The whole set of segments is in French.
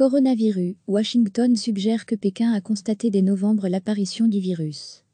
Coronavirus, Washington suggère que Pékin a constaté dès novembre l'apparition du virus.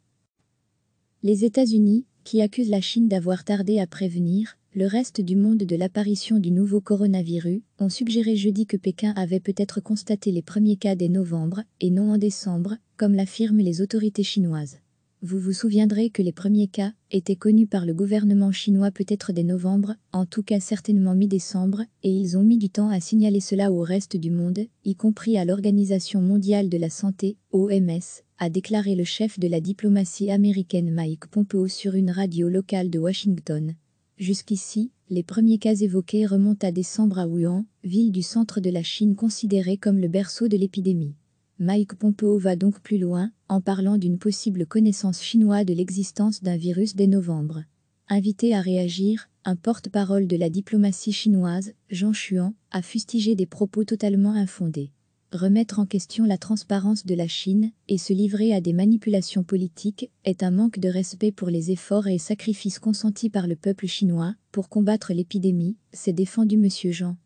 Les États-Unis, qui accusent la Chine d'avoir tardé à prévenir le reste du monde de l'apparition du nouveau coronavirus, ont suggéré jeudi que Pékin avait peut-être constaté les premiers cas dès novembre et non en décembre, comme l'affirment les autorités chinoises. Vous vous souviendrez que les premiers cas étaient connus par le gouvernement chinois peut-être dès novembre, en tout cas certainement mi-décembre, et ils ont mis du temps à signaler cela au reste du monde, y compris à l'Organisation mondiale de la santé, OMS, a déclaré le chef de la diplomatie américaine Mike Pompeo sur une radio locale de Washington. Jusqu'ici, les premiers cas évoqués remontent à décembre à Wuhan, ville du centre de la Chine considérée comme le berceau de l'épidémie. Mike Pompeo va donc plus loin en parlant d'une possible connaissance chinoise de l'existence d'un virus dès novembre. Invité à réagir, un porte-parole de la diplomatie chinoise, Jean Chuan, a fustigé des propos totalement infondés. Remettre en question la transparence de la Chine et se livrer à des manipulations politiques est un manque de respect pour les efforts et sacrifices consentis par le peuple chinois pour combattre l'épidémie, s'est défendu M. Jean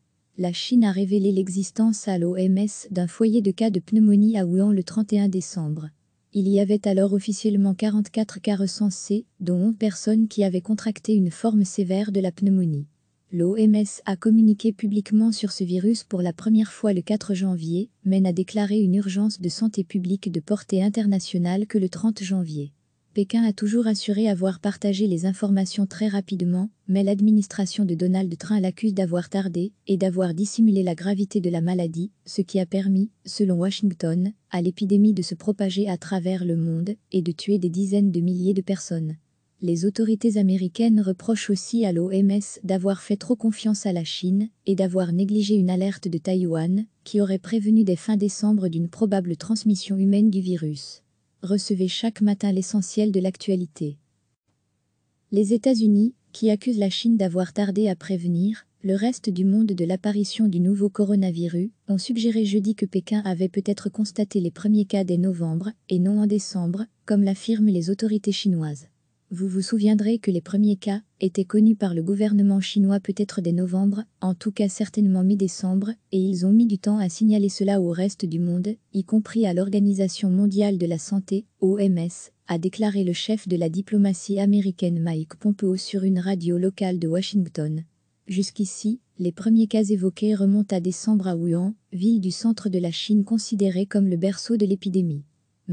la Chine a révélé l'existence à l'OMS d'un foyer de cas de pneumonie à Wuhan le 31 décembre. Il y avait alors officiellement 44 cas recensés, dont 11 personnes qui avaient contracté une forme sévère de la pneumonie. L'OMS a communiqué publiquement sur ce virus pour la première fois le 4 janvier, mais n'a déclaré une urgence de santé publique de portée internationale que le 30 janvier. Pékin a toujours assuré avoir partagé les informations très rapidement, mais l'administration de Donald Trump l'accuse d'avoir tardé et d'avoir dissimulé la gravité de la maladie, ce qui a permis, selon Washington, à l'épidémie de se propager à travers le monde et de tuer des dizaines de milliers de personnes. Les autorités américaines reprochent aussi à l'OMS d'avoir fait trop confiance à la Chine et d'avoir négligé une alerte de Taïwan qui aurait prévenu dès fin décembre d'une probable transmission humaine du virus recevez chaque matin l'essentiel de l'actualité. Les États-Unis, qui accusent la Chine d'avoir tardé à prévenir le reste du monde de l'apparition du nouveau coronavirus, ont suggéré jeudi que Pékin avait peut-être constaté les premiers cas dès novembre et non en décembre, comme l'affirment les autorités chinoises. Vous vous souviendrez que les premiers cas étaient connus par le gouvernement chinois peut-être dès novembre, en tout cas certainement mi-décembre, et ils ont mis du temps à signaler cela au reste du monde, y compris à l'Organisation mondiale de la santé, OMS, a déclaré le chef de la diplomatie américaine Mike Pompeo sur une radio locale de Washington. Jusqu'ici, les premiers cas évoqués remontent à décembre à Wuhan, ville du centre de la Chine considérée comme le berceau de l'épidémie.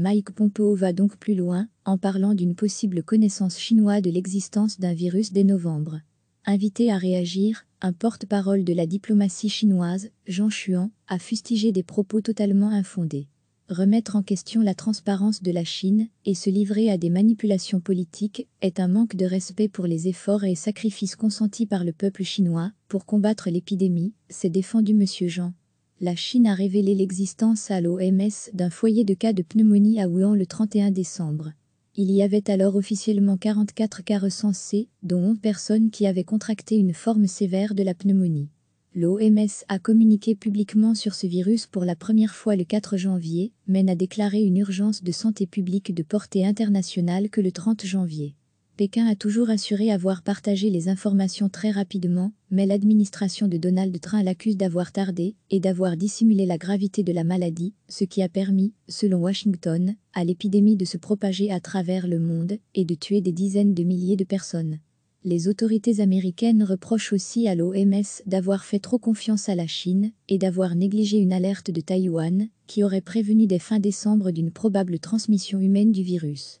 Mike Pompeo va donc plus loin en parlant d'une possible connaissance chinoise de l'existence d'un virus dès novembre. Invité à réagir, un porte-parole de la diplomatie chinoise, Jean Chuan, a fustigé des propos totalement infondés. Remettre en question la transparence de la Chine et se livrer à des manipulations politiques est un manque de respect pour les efforts et sacrifices consentis par le peuple chinois pour combattre l'épidémie, s'est défendu M. Jean la Chine a révélé l'existence à l'OMS d'un foyer de cas de pneumonie à Wuhan le 31 décembre. Il y avait alors officiellement 44 cas recensés, dont 11 personnes qui avaient contracté une forme sévère de la pneumonie. L'OMS a communiqué publiquement sur ce virus pour la première fois le 4 janvier, mais n'a déclaré une urgence de santé publique de portée internationale que le 30 janvier. Pékin a toujours assuré avoir partagé les informations très rapidement, mais l'administration de Donald Trump l'accuse d'avoir tardé et d'avoir dissimulé la gravité de la maladie, ce qui a permis, selon Washington, à l'épidémie de se propager à travers le monde et de tuer des dizaines de milliers de personnes. Les autorités américaines reprochent aussi à l'OMS d'avoir fait trop confiance à la Chine et d'avoir négligé une alerte de Taïwan qui aurait prévenu dès fin décembre d'une probable transmission humaine du virus